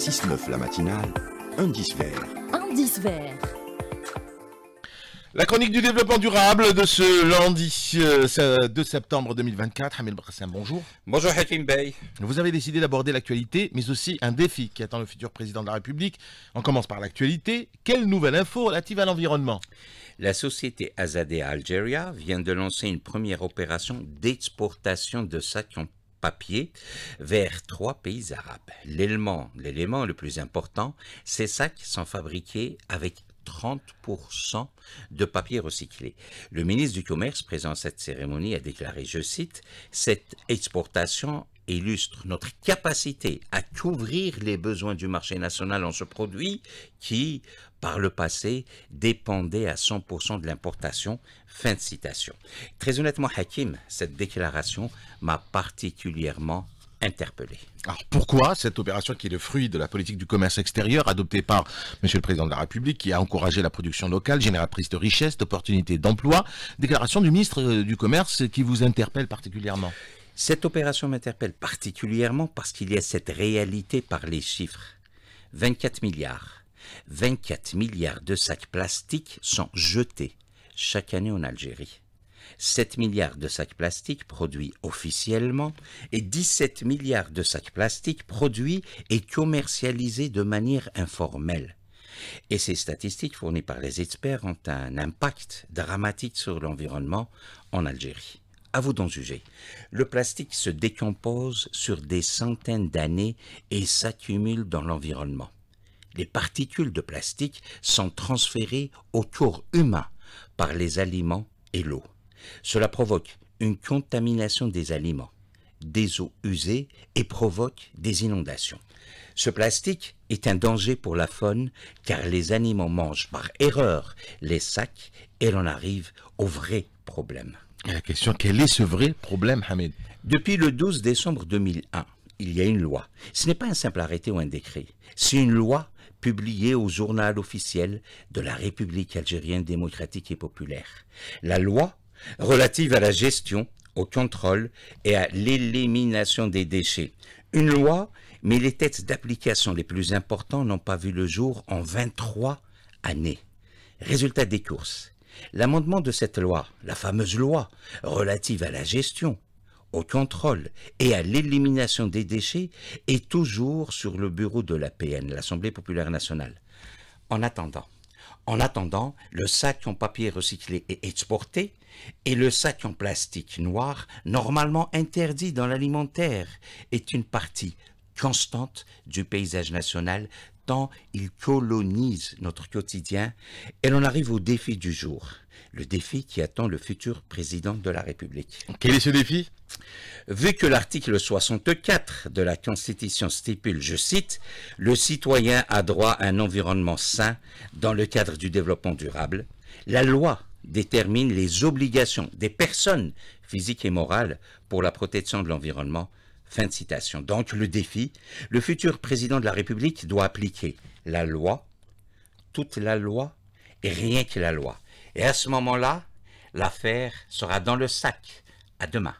6-9 la matinale, indice vert. vert. La chronique du développement durable de ce lundi 2 euh, septembre 2024. Hamel Brassin, bonjour. Bonjour Hakim Bey. Vous avez décidé d'aborder l'actualité, mais aussi un défi qui attend le futur président de la République. On commence par l'actualité. Quelle nouvelle info relative à l'environnement La société Azadea Algeria vient de lancer une première opération d'exportation de sacs en papier vers trois pays arabes. L'élément, l'élément le plus important, ces sacs sont fabriqués avec 30% de papier recyclé. Le ministre du Commerce présent à cette cérémonie a déclaré, je cite, Cette exportation illustre notre capacité à couvrir les besoins du marché national en ce produit qui, par le passé, dépendait à 100% de l'importation. Fin de citation. Très honnêtement, Hakim, cette déclaration m'a particulièrement interpellé. Alors pourquoi cette opération qui est le fruit de la politique du commerce extérieur adoptée par M. le Président de la République qui a encouragé la production locale, prise de richesses, d'opportunités d'emploi Déclaration du ministre euh, du Commerce qui vous interpelle particulièrement cette opération m'interpelle particulièrement parce qu'il y a cette réalité par les chiffres. 24 milliards. 24 milliards de sacs plastiques sont jetés chaque année en Algérie. 7 milliards de sacs plastiques produits officiellement et 17 milliards de sacs plastiques produits et commercialisés de manière informelle. Et ces statistiques fournies par les experts ont un impact dramatique sur l'environnement en Algérie à vous d'en juger. Le plastique se décompose sur des centaines d'années et s'accumule dans l'environnement. Les particules de plastique sont transférées au corps humain par les aliments et l'eau. Cela provoque une contamination des aliments, des eaux usées et provoque des inondations. Ce plastique est un danger pour la faune car les animaux mangent par erreur les sacs et l'on arrive au vrai problème la question, quel est ce vrai problème, Hamid Depuis le 12 décembre 2001, il y a une loi. Ce n'est pas un simple arrêté ou un décret. C'est une loi publiée au journal officiel de la République algérienne démocratique et populaire. La loi relative à la gestion, au contrôle et à l'élimination des déchets. Une loi, mais les textes d'application les plus importants n'ont pas vu le jour en 23 années. Résultat des courses. L'amendement de cette loi, la fameuse loi relative à la gestion, au contrôle et à l'élimination des déchets, est toujours sur le bureau de la PN, l'Assemblée populaire nationale. En attendant, en attendant, le sac en papier recyclé est exporté et le sac en plastique noir, normalement interdit dans l'alimentaire, est une partie constante du paysage national il colonise notre quotidien et l'on arrive au défi du jour, le défi qui attend le futur président de la République. Quel est ce défi Vu que l'article 64 de la Constitution stipule, je cite, le citoyen a droit à un environnement sain dans le cadre du développement durable, la loi détermine les obligations des personnes physiques et morales pour la protection de l'environnement Fin de citation. Donc le défi, le futur président de la République doit appliquer la loi, toute la loi et rien que la loi. Et à ce moment-là, l'affaire sera dans le sac. À demain.